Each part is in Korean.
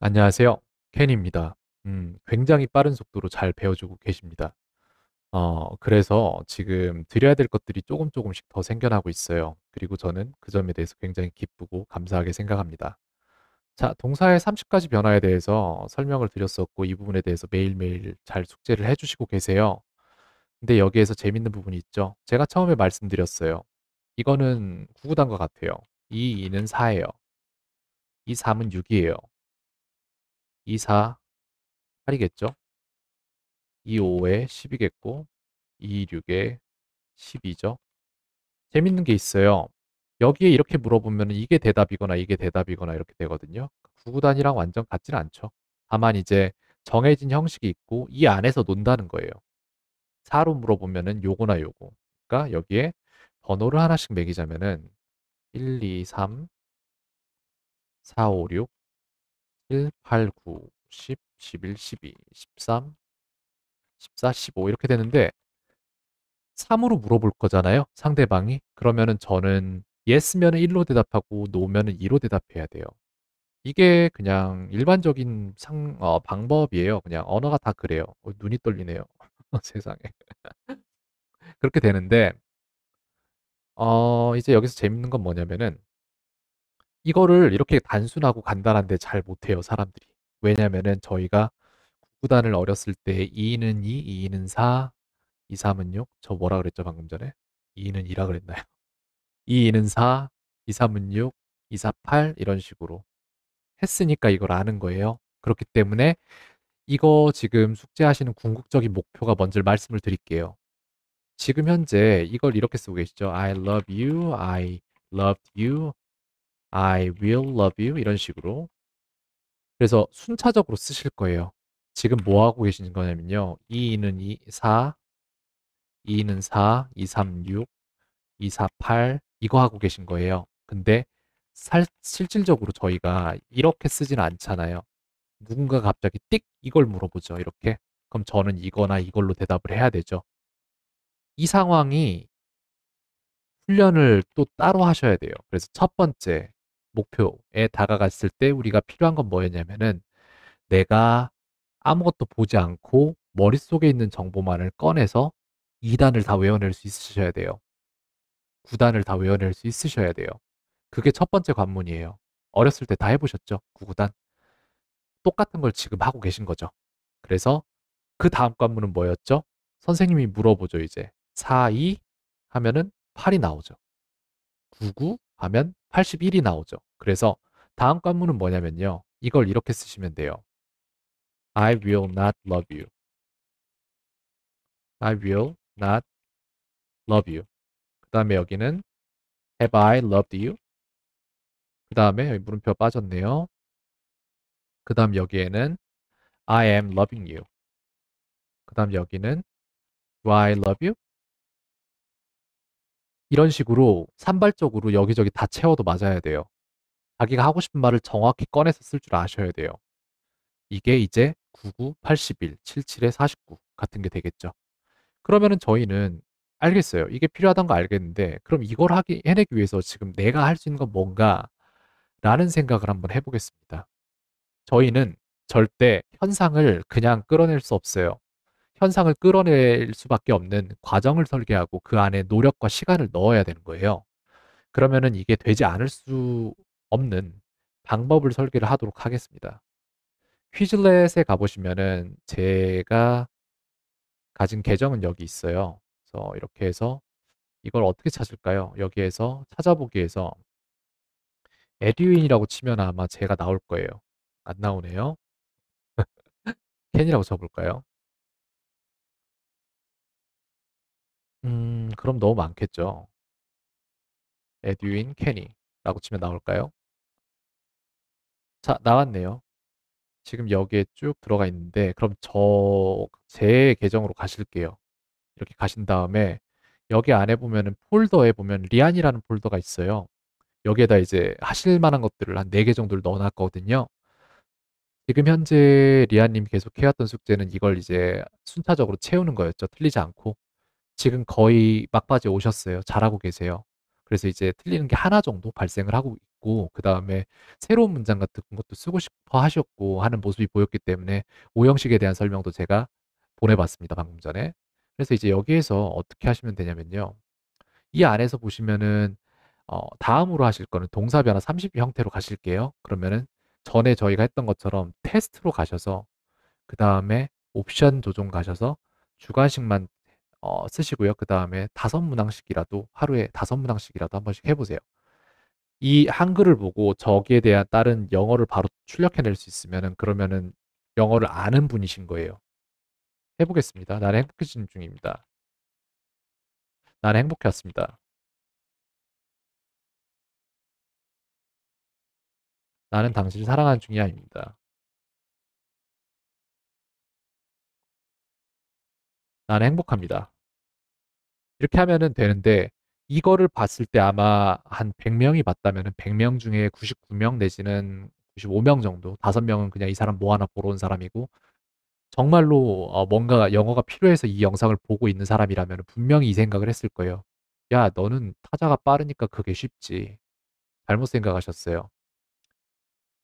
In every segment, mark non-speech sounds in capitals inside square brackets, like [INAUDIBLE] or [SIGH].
안녕하세요. 켄입니다. 음, 굉장히 빠른 속도로 잘 배워주고 계십니다. 어, 그래서 지금 드려야 될 것들이 조금 조금씩 더 생겨나고 있어요. 그리고 저는 그 점에 대해서 굉장히 기쁘고 감사하게 생각합니다. 자, 동사의 30가지 변화에 대해서 설명을 드렸었고, 이 부분에 대해서 매일매일 잘 숙제를 해주시고 계세요. 근데 여기에서 재밌는 부분이 있죠. 제가 처음에 말씀드렸어요. 이거는 9구단과 같아요. 2, 2는 4예요. 2, 3은 6이에요. 2, 4, 8이겠죠? 2, 5에 10이겠고 2, 6에 10이죠. 재밌는 게 있어요. 여기에 이렇게 물어보면 이게 대답이거나 이게 대답이거나 이렇게 되거든요. 그러니까 구구단이랑 완전 같진 않죠. 다만 이제 정해진 형식이 있고 이 안에서 논다는 거예요. 4로 물어보면은 요거나 요거. 그러니까 여기에 번호를 하나씩 매기자면은 1, 2, 3, 4, 5, 6, 1, 8, 9, 10, 11, 12, 13, 14, 15 이렇게 되는데 3으로 물어볼 거잖아요. 상대방이. 그러면은 저는 예스면 1로 대답하고 노 o 면 2로 대답해야 돼요. 이게 그냥 일반적인 상, 어, 방법이에요. 그냥 언어가 다 그래요. 어, 눈이 떨리네요. [LAUGHS] 세상에. 그렇게 되는데, 어, 이제 여기서 재밌는 건 뭐냐면은, 이거를 이렇게 단순하고 간단한데 잘 못해요, 사람들이. 왜냐면은 저희가 구구단을 어렸을 때 2는 2, 2는 4, 2, 3은 6. 저 뭐라 그랬죠, 방금 전에? 2는 2라 그랬나요? 2, 2는 4, 2, 3은 6, 2, 4, 8 이런 식으로 했으니까 이걸 아는 거예요. 그렇기 때문에 이거 지금 숙제하시는 궁극적인 목표가 뭔지를 말씀을 드릴게요. 지금 현재 이걸 이렇게 쓰고 계시죠? I love you, I loved you, I will love you 이런 식으로 그래서 순차적으로 쓰실 거예요. 지금 뭐 하고 계신 거냐면요. 2는 2, 4, 2는 4, 2, 3, 6, 2, 4, 8 이거 하고 계신 거예요. 근데 살, 실질적으로 저희가 이렇게 쓰진 않잖아요. 누군가 갑자기 띡 이걸 물어보죠. 이렇게. 그럼 저는 이거나 이걸로 대답을 해야 되죠. 이 상황이 훈련을 또 따로 하셔야 돼요. 그래서 첫 번째, 목표에 다가갔을 때 우리가 필요한 건 뭐였냐면은 내가 아무것도 보지 않고 머릿속에 있는 정보만을 꺼내서 2단을 다 외워낼 수 있으셔야 돼요. 9단을 다 외워낼 수 있으셔야 돼요. 그게 첫 번째 관문이에요. 어렸을 때 다 해보셨죠? 9단 똑같은 걸 지금 하고 계신 거죠. 그래서 그 다음 관문은 뭐였죠? 선생님이 물어보죠, 이제. 4, 2 하면은 8이 나오죠. 9, 9 하면 81이 나오죠. 그래서 다음 관문은 뭐냐면요. 이걸 이렇게 쓰시면 돼요. I will not love you. I will not love you. 그 다음에 여기는 Have I loved you? 그 다음에 여기 물음표 빠졌네요. 그 다음 여기에는 I am loving you. 그 다음 여기는 Do I love you? 이런 식으로 산발적으로 여기저기 다 채워도 맞아야 돼요. 자기가 하고 싶은 말을 정확히 꺼내서 쓸 줄 아셔야 돼요. 이게 이제 99, 81, 77에 49 같은 게 되겠죠. 그러면은 저희는 알겠어요. 이게 필요하단 거 알겠는데 그럼 이걸 하기 해내기 위해서 지금 내가 할 수 있는 건 뭔가 라는 생각을 한번 해보겠습니다. 저희는 절대 현상을 그냥 끌어낼 수 없어요. 현상을 끌어낼 수밖에 없는 과정을 설계하고 그 안에 노력과 시간을 넣어야 되는 거예요. 그러면은 이게 되지 않을 수 없는 방법을 설계를 하도록 하겠습니다. 퀴즐렛에 가보시면은 제가 가진 계정은 여기 있어요. 그래서 이렇게 해서 이걸 어떻게 찾을까요? 여기에서 찾아보기에서 에듀인이라고 치면 아마 제가 나올 거예요. 안 나오네요. 캔이라고 [LAUGHS] 쳐볼까요? 음 그럼 너무 많겠죠. 에듀인 케니라고 치면 나올까요? 자 나왔네요. 지금 여기에 쭉 들어가 있는데 그럼 저 제 계정으로 가실게요. 이렇게 가신 다음에 여기 안에 보면은 폴더에 보면 리안이라는 폴더가 있어요. 여기에다 이제 하실 만한 것들을 한4개 정도를 넣어 놨거든요. 지금 현재 리안 님이 계속 해 왔던 숙제는 이걸 이제 순차적으로 채우는 거였죠, 틀리지 않고. 지금 거의 막바지 오셨어요. 잘하고 계세요. 그래서 이제 틀리는 게 하나 정도 발생을 하고 있고 그다음에 새로운 문장 같은 것도 쓰고 싶어 하셨고 하는 모습이 보였기 때문에 O 형식에 대한 설명도 제가 보내 봤습니다, 방금 전에. 그래서 이제 여기에서 어떻게 하시면 되냐면요. 이 안에서 보시면은 어 다음으로 하실 거는 동사 변화 30 형태로 가실게요. 그러면은 전에 저희가 했던 것처럼 테스트로 가셔서 그다음에 옵션 조정 가셔서 주관식만 어, 쓰시고요. 그 다음에 다섯 문항씩이라도 하루에 다섯 문항씩이라도 한 번씩 해보세요. 이 한글을 보고 저기에 대한 다른 영어를 바로 출력해낼 수 있으면은 그러면은 영어를 아는 분이신 거예요. 해보겠습니다. 나는 행복해지는 중입니다. 나는 행복해왔습니다. 나는 당신을 사랑하는 중이 아닙니다. 나는 행복합니다. 이렇게 하면은 되는데 이거를 봤을 때 아마 한 100명이 봤다면은 100명 중에 99명 내지는 95명 정도, 5명은 그냥 이 사람 뭐 하나 보러 온 사람이고 정말로 어 뭔가 영어가 필요해서 이 영상을 보고 있는 사람이라면 분명히 이 생각을 했을 거예요. 야, 너는 타자가 빠르니까 그게 쉽지. 잘못 생각하셨어요.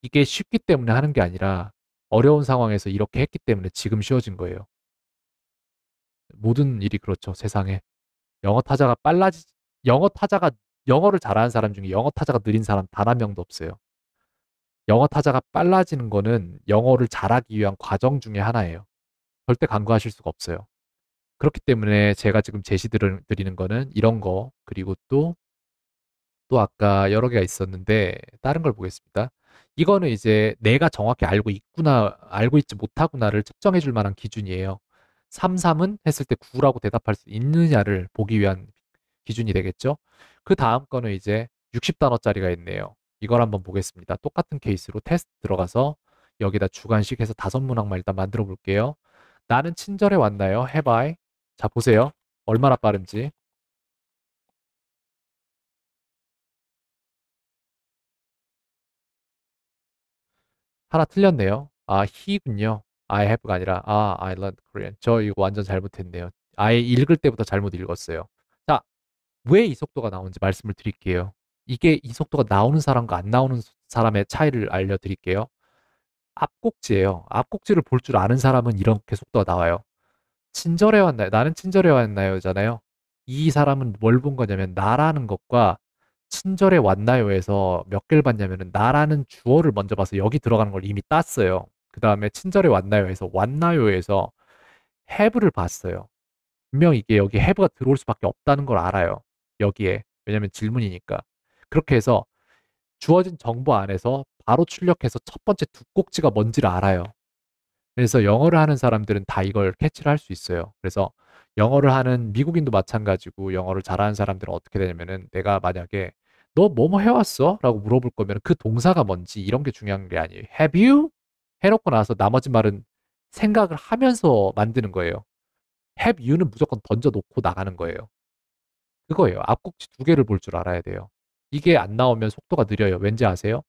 이게 쉽기 때문에 하는 게 아니라 어려운 상황에서 이렇게 했기 때문에 지금 쉬워진 거예요. 모든 일이 그렇죠. 세상에 영어 타자가 빨라지 영어 타자가 영어를 잘하는 사람 중에 영어 타자가 느린 사람 단 한 명도 없어요. 영어 타자가 빨라지는 거는 영어를 잘하기 위한 과정 중에 하나예요. 절대 간과하실 수가 없어요. 그렇기 때문에 제가 지금 제시 드리는 거는 이런 거, 그리고 또, 또 아까 여러 개가 있었는데, 다른 걸 보겠습니다. 이거는 이제 내가 정확히 알고 있구나, 알고 있지 못하구나를 측정해 줄 만한 기준이에요. 3, 3은 했을 때 9라고 대답할 수 있느냐를 보기 위한 기준이 되겠죠. 그 다음 거는 이제 60단어짜리가 있네요. 이걸 한번 보겠습니다. 똑같은 케이스로 테스트 들어가서 여기다 주관식 해서 다섯 문항만 일단 만들어 볼게요. 나는 친절해 왔나요? 해봐이. 자, 보세요. 얼마나 빠른지. 하나 틀렸네요. 아, he군요. I have가 아니라 아, I learned Korean. 저 이거 완전 잘못했네요. 아예 읽을 때부터 잘못 읽었어요. 자, 왜 이 속도가 나오는지 말씀을 드릴게요. 이게 이 속도가 나오는 사람과 안 나오는 사람의 차이를 알려드릴게요. 앞꼭지예요. 앞꼭지를 볼 줄 아는 사람은 이렇게 속도가 나와요. 친절해 왔나요? 나는 친절해 왔나요?잖아요. 이 사람은 뭘 본 거냐면 나라는 것과 친절해 왔나요에서 몇 개를 봤냐면은 나라는 주어를 먼저 봐서 여기 들어가는 걸 이미 땄어요. 그 다음에 친절에 왔나요해서 왔나요에서 have를 봤어요. 분명 이게 여기 have가 들어올 수밖에 없다는 걸 알아요. 여기에 왜냐면 질문이니까 그렇게 해서 주어진 정보 안에서 바로 출력해서 첫 번째 두 꼭지가 뭔지를 알아요. 그래서 영어를 하는 사람들은 다 이걸 캐치를 할 수 있어요. 그래서 영어를 하는 미국인도 마찬가지고 영어를 잘하는 사람들은 어떻게 되냐면은 내가 만약에 너 뭐뭐 해왔어? 라고 물어볼 거면 그 동사가 뭔지 이런 게 중요한 게 아니에요. Have you? 해놓고 나서 나머지 말은 생각을 하면서 만드는 거예요. have you는 무조건 던져놓고 나가는 거예요. 그거예요. 앞꼭지 두 개를 볼 줄 알아야 돼요. 이게 안 나오면 속도가 느려요. 왠지 아세요?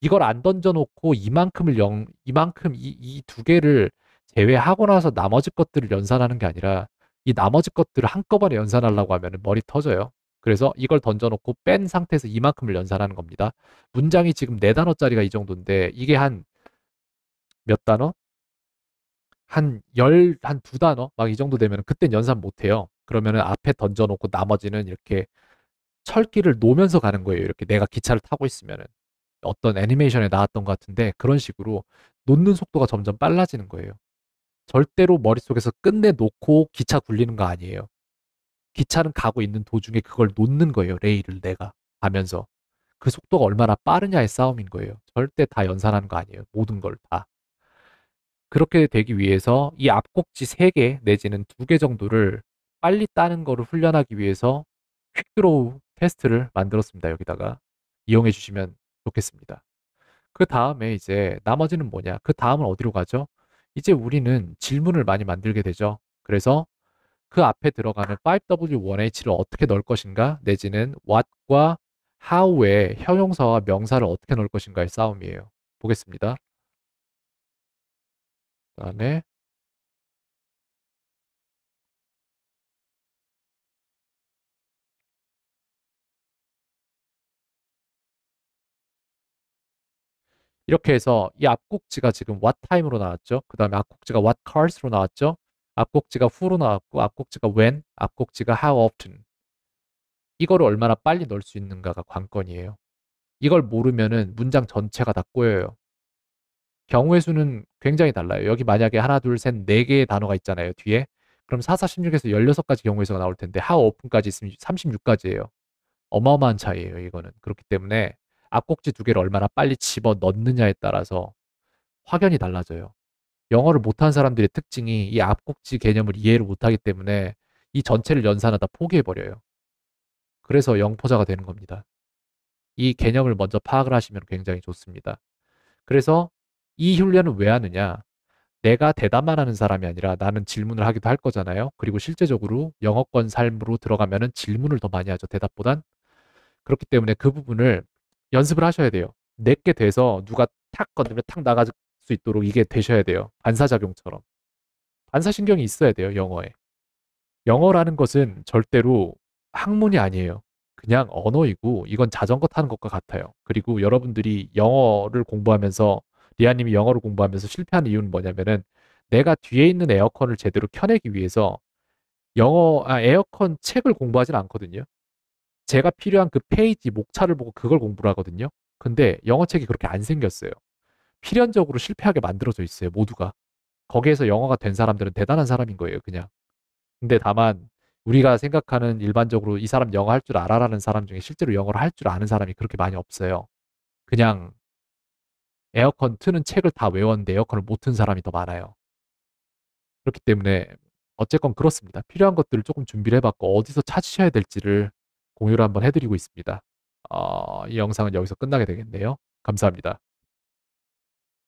이걸 안 던져놓고 이만큼을 영, 이만큼 이 두 개를 제외하고 나서 나머지 것들을 연산하는 게 아니라 이 나머지 것들을 한꺼번에 연산하려고 하면 머리 터져요. 그래서 이걸 던져놓고 뺀 상태에서 이만큼을 연산하는 겁니다. 문장이 지금 네 단어짜리가 이 정도인데 이게 한몇 단어? 한 열, 한 두 단어? 막 이 정도 되면 그때 연산 못해요. 그러면은 앞에 던져놓고 나머지는 이렇게 철길을 놓으면서 가는 거예요. 이렇게 내가 기차를 타고 있으면은. 어떤 애니메이션에 나왔던 것 같은데 그런 식으로 놓는 속도가 점점 빨라지는 거예요. 절대로 머릿속에서 끝내놓고 기차 굴리는 거 아니에요. 기차는 가고 있는 도중에 그걸 놓는 거예요. 레일을 내가 가면서. 그 속도가 얼마나 빠르냐의 싸움인 거예요. 절대 다 연산하는 거 아니에요. 모든 걸 다. 그렇게 되기 위해서 이 앞꼭지 3개 내지는 2개 정도를 빨리 따는 거를 훈련하기 위해서 퀵드로우 테스트를 만들었습니다. 여기다가 이용해 주시면 좋겠습니다. 그 다음에 이제 나머지는 뭐냐? 그 다음은 어디로 가죠? 이제 우리는 질문을 많이 만들게 되죠. 그래서 그 앞에 들어가는 5W1H를 어떻게 넣을 것인가? 내지는 what과 how의 형용사와 명사를 어떻게 넣을 것인가의 싸움이에요. 보겠습니다. 다음에 이렇게 해서 이 앞꼭지가 지금 what time으로 나왔죠. 그 다음에 앞꼭지가 what cars로 나왔죠. 앞꼭지가 who로 나왔고 앞꼭지가 when, 앞꼭지가 how often 이거를 얼마나 빨리 넣을 수 있는가가 관건이에요. 이걸 모르면은 문장 전체가 다 꼬여요. 경우의 수는 굉장히 달라요. 여기 만약에 하나, 둘, 셋, 네 개의 단어가 있잖아요. 뒤에. 그럼 4, 4, 16에서 16가지 경우의 수가 나올 텐데 하, 오픈까지 있으면 36가지예요. 어마어마한 차이예요. 이거는. 그렇기 때문에 앞꼭지 두 개를 얼마나 빨리 집어 넣느냐에 따라서 확연히 달라져요. 영어를 못한 사람들의 특징이 이 앞꼭지 개념을 이해를 못하기 때문에 이 전체를 연산하다 포기해버려요. 그래서 영포자가 되는 겁니다. 이 개념을 먼저 파악을 하시면 굉장히 좋습니다. 그래서 이 훈련은 왜 하느냐? 내가 대답만 하는 사람이 아니라 나는 질문을 하기도 할 거잖아요. 그리고 실제적으로 영어권 삶으로 들어가면 질문을 더 많이 하죠. 대답보단. 그렇기 때문에 그 부분을 연습을 하셔야 돼요. 내게 돼서 누가 탁 건드면 탁 나갈 수 있도록 이게 되셔야 돼요. 반사작용처럼. 반사신경이 있어야 돼요. 영어에. 영어라는 것은 절대로 학문이 아니에요. 그냥 언어이고 이건 자전거 타는 것과 같아요. 그리고 여러분들이 영어를 공부하면서 리아님이 영어를 공부하면서 실패한 이유는 뭐냐면은 내가 뒤에 있는 에어컨을 제대로 켜내기 위해서 영어 아, 에어컨 책을 공부하진 않거든요. 제가 필요한 그 페이지 목차를 보고 그걸 공부를 하거든요. 근데 영어 책이 그렇게 안 생겼어요. 필연적으로 실패하게 만들어져 있어요. 모두가 거기에서 영어가 된 사람들은 대단한 사람인 거예요. 그냥. 근데 다만 우리가 생각하는 일반적으로 이 사람 영어 할 줄 알아라는 사람 중에 실제로 영어를 할 줄 아는 사람이 그렇게 많이 없어요. 그냥 에어컨 트는 책을 다 외웠는데 에어컨을 못 튼 사람이 더 많아요. 그렇기 때문에 어쨌건 그렇습니다. 필요한 것들을 조금 준비를 해봤고 어디서 찾으셔야 될지를 공유를 한번 해드리고 있습니다. 어, 이 영상은 여기서 끝나게 되겠네요. 감사합니다.